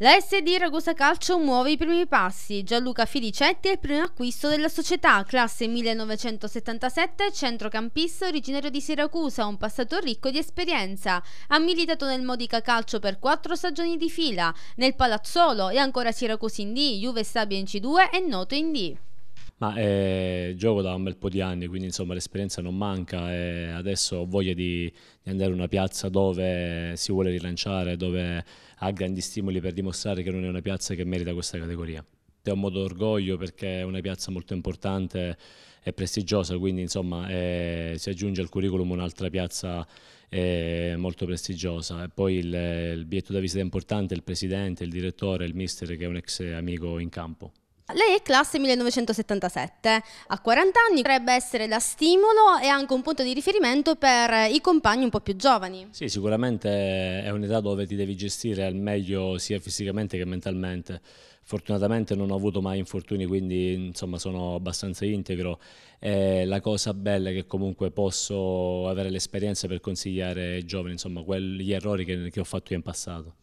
La SD Ragusa Calcio muove i primi passi. Gianluca Filicetti è il primo acquisto della società, classe 1977, centrocampista originario di Siracusa, un passato ricco di esperienza. Ha militato nel Modica Calcio per quattro stagioni di fila, nel Palazzolo e ancora Siracusa in D, Juve Stabia in C2 e Noto in D. Ma eh, gioco da un bel po' di anni, quindi insomma l'esperienza non manca e adesso ho voglia di, di andare in una piazza dove si vuole rilanciare, dove ha grandi stimoli per dimostrare che non è una piazza che merita questa categoria. È un modo d'orgoglio perché è una piazza molto importante e prestigiosa, quindi insomma eh, si aggiunge al curriculum un'altra piazza eh, molto prestigiosa. E poi il, il biglietto da visita è importante, il presidente, il direttore, il mister che è un ex amico in campo. Lei è classe 1977, a 40 anni potrebbe essere da stimolo e anche un punto di riferimento per i compagni un po' più giovani. Sì, sicuramente è un'età dove ti devi gestire al meglio sia fisicamente che mentalmente. Fortunatamente non ho avuto mai infortuni, quindi insomma sono abbastanza integro. E la cosa bella è che comunque posso avere l'esperienza per consigliare ai giovani insomma, quegli errori che, che ho fatto io in passato.